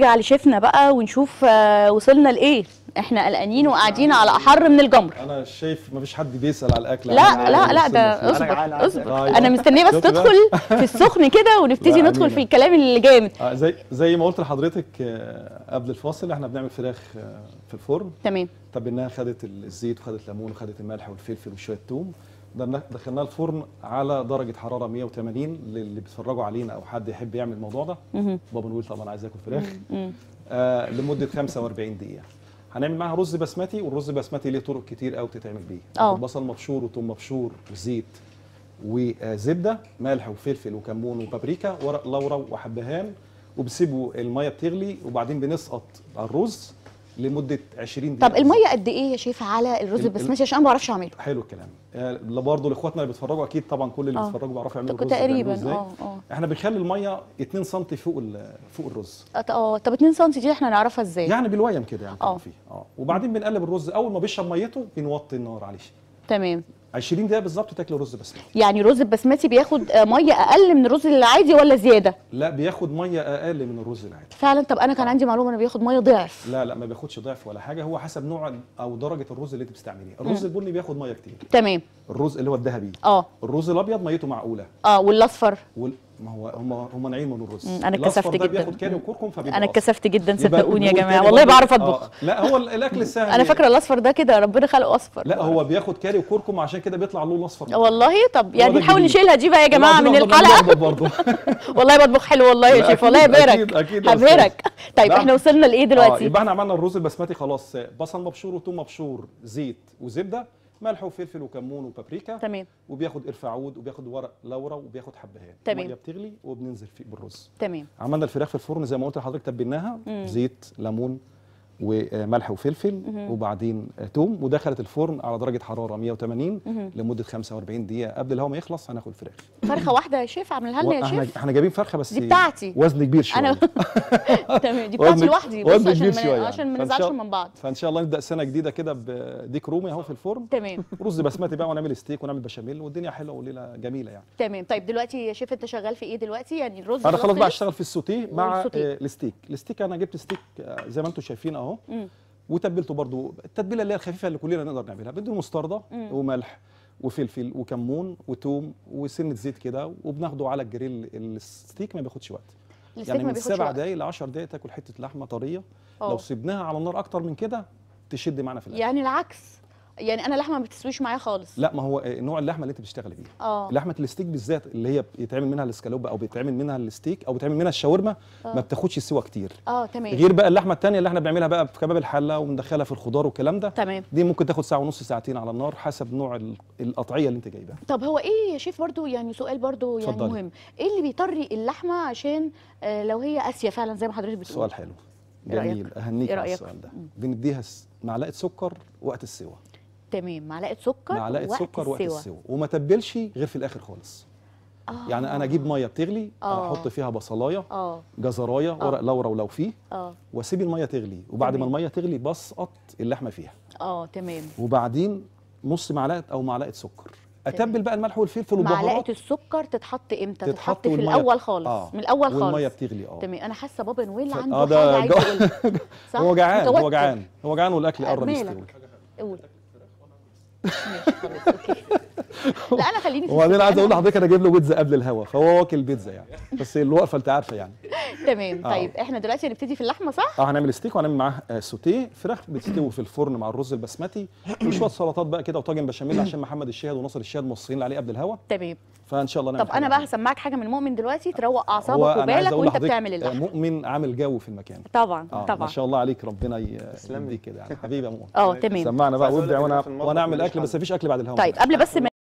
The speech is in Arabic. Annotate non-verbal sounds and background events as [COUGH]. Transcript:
نرجع لشيفنا بقى ونشوف آه، وصلنا لايه احنا قلقانين وقاعدين على احر من الجمر انا شايف مفيش حد بيسال على الاكل لا لا لا ده اصبر اصبر طيب. انا مستنيه بس تدخل في السخن كده ونبتدي ندخل في الكلام الجامد آه زي زي ما قلت لحضرتك آه، قبل الفاصل احنا بنعمل فراخ آه، في الفرن تمام طب انها خدت الزيت وخدت الليمون وخدت الملح والفلفل وشويه ثوم دخلناه الفرن على درجه حراره 180 للي بيتفرجوا علينا او حد يحب يعمل الموضوع ده بابا نقول طبعا عايز اكل فراخ آه لمده 45 دقيقه هنعمل معاها رز بسمتي والرز بسمتي ليه طرق كتير قوي بتتعمل بيه آه. بصل مبشور وثوم مبشور وزيت وزبده ملح وفلفل وكمون وبابريكا ورق لورا وحبهان وبسيبوا الميه بتغلي وبعدين بنسقط الرز لمده 20 دقيقه طب الميه قد ايه يا شيف على الرز البسمتي عشان ما بعرفش اعمله حلو الكلام آه، برضه لاخواتنا اللي بيتفرجوا اكيد طبعا كل اللي آه. بيتفرجوا بيعرفوا يعملوا الرز تقريبا اه اه احنا بنخلي الميه 2 سم فوق فوق الرز اه طب 2 سم دي احنا نعرفها ازاي يعني بالويم كده يعني آه. اه وبعدين بنقلب الرز اول ما بيشرب ميته بنوطي النار عليه تمام 20 دقيقه بالظبط تاكل رز بس يعني رز البسمتي بياخد آه، ميه اقل من الرز العادي ولا زياده لا بياخد ميه اقل من الرز العادي فعلا طب انا كان آه. عندي معلومه انه بياخد ميه ضعف لا لا ما بياخدش ضعف ولا حاجه هو حسب نوع او درجه الرز اللي انت بتستعمليه الرز البني بياخد ميه كتير تمام الرز اللي هو الذهبي اه الرز الابيض ميته معقوله اه والاصفر وال... ما هو هم هم نعيم من الرز انا اتكسفت جدا بياخد كاري وكركم انا اتكسفت جدا صدقوني يا جماعه والله بعرف اطبخ آه. لا هو الاكل السهل انا يعني. فاكره الاصفر ده كده ربنا خلقه اصفر لا هو بياخد كاري وكركم عشان كده بيطلع لون اصفر والله طب يعني نحاول نشيلها دي بقى يا جماعه من الحلقه [LAUGHS] والله بطبخ حلو والله يا شيف والله يبهرك هبهرك طيب احنا وصلنا لايه دلوقتي آه، يبقى احنا عملنا الرز البسمتي خلاص بصل مبشور وثوم مبشور زيت وزبده ملح وفلفل وكمون وبابريكا تمام وبياخد قرفه وبياخد ورق لورا وبياخد حبهان تمام الميه بتغلي وبننزل فيه بالرز تمام عملنا الفراخ في الفرن زي ما قلت لحضرتك تبيناها زيت ليمون وملح وفلفل وبعدين توم ودخلت الفرن على درجه حراره 180 لمده 45 دقيقه قبل الهواء ما يخلص هناخد فراخ فرخه واحده يا شيف اعملها لنا يا شيف احنا جايبين فرخه بس دي بتاعتي وزن كبير شويه انا [LAUGHS] تمام دي بتاعتي لوحدي بس وزن كبير شويه عشان ما نزعلش من بعض فان شاء الله نبدا سنه جديده كده بديك رومي اهو في الفرن تمام رز بسمتي بقى ونعمل ستيك ونعمل بشاميل والدنيا حلوه وليله جميله يعني تمام طيب دلوقتي يا شيف انت شغال في ايه دلوقتي يعني الرز انا خلاص بقى اشتغل في السوتيه مع آه، الستيك الستيك انا جبت ستيك آه، زي ما انتم شايفين اهو اهو وتبلته برضو التتبيله اللي هي الخفيفه اللي كلنا نقدر نعملها بدون مستردة وملح وفلفل وكمون وتوم وسنه زيت كده وبناخده على الجريل الستيك ما بياخدش وقت يعني من سبع دقايق ل 10 دقايق تاكل حته لحمه طريه أوه. لو سيبناها على النار اكتر من كده تشد معانا في الاكل يعني العكس يعني انا لحمه ما بتسويش معايا خالص لا ما هو نوع اللحمه اللي انت بتشتغلي بيها اه لحمه الستيك بالذات اللي هي بيتعمل منها الاسكالوب او بيتعمل منها الستيك او بيتعمل منها الشاورما آه. ما بتاخدش سوى كتير اه تمام غير بقى اللحمه الثانيه اللي احنا بنعملها بقى في كباب الحله ومدخلها في الخضار والكلام ده تمام دي ممكن تاخد ساعه ونص ساعتين على النار حسب نوع القطعيه اللي انت جايبها طب هو ايه يا شيف برضو يعني سؤال برضو يعني فضلي. مهم ايه اللي بيطري اللحمه عشان آه، لو هي قاسيه فعلا زي ما حضرتك بتقول سؤال حلو إيه جميل اهنيك إيه على السؤال ده بنديها معلقه سكر وقت السوى تمام معلقه سكر معلقه وقت سكر وقت السوى وما تبلش غير في الاخر خالص آه. يعني انا اجيب ميه بتغلي آه. احط فيها بصلايه آه. جزرايه آه. ورق لورا ولو فيه آه. واسيب الميه تغلي وبعد تمام. ما الميه تغلي بسقط اللحمه فيها اه تمام وبعدين نص معلقه او معلقه سكر اتبل بقى الملح والفلفل والبهارات معلقه السكر تتحط امتى تتحط, تتحط في الاول خالص آه. من الاول خالص والميه بتغلي اه تمام انا حاسه بابا نويل عنده آه حاجه عايز يقولها [LAUGHS] هو جعان هو جعان هو جعان والاكل آه، قرب يستوي قول ماشي خلاص اوكي [LAUGHS] لا انا خليني وبعدين عايز اقول لحضرتك انا جايب له بيتزا قبل الهوا فهو واكل بيتزا يعني بس الوقفه انت عارفه يعني [LAUGHS] تمام آه. طيب احنا دلوقتي هنبتدي في اللحمه صح؟ اه هنعمل ستيك وهنعمل معاه آه، سوتيه فراخ بتستوي في الفرن مع الرز البسمتي [CLEARS THROAT] وشويه سلطات بقى كده وطاجن بشاميل عشان محمد الشاهد وناصر الشاهد موصلين عليه قبل الهوا تمام فان شاء الله نعمل طب انا بقى هسمعك حاجه من مؤمن دلوقتي تروق اعصابك وبالك وانت بتعمل آه، اللحمه مؤمن عامل جو في المكان طبعا طبعا ما شاء الله عليك ربنا يسلمك كده يعني حبيبي يا مؤمن اه تمام سمعنا بقى وابدع وانا وانا اعمل اكل بس مفيش اكل بعد الهوا طيب قبل بس [LAUGHS] ما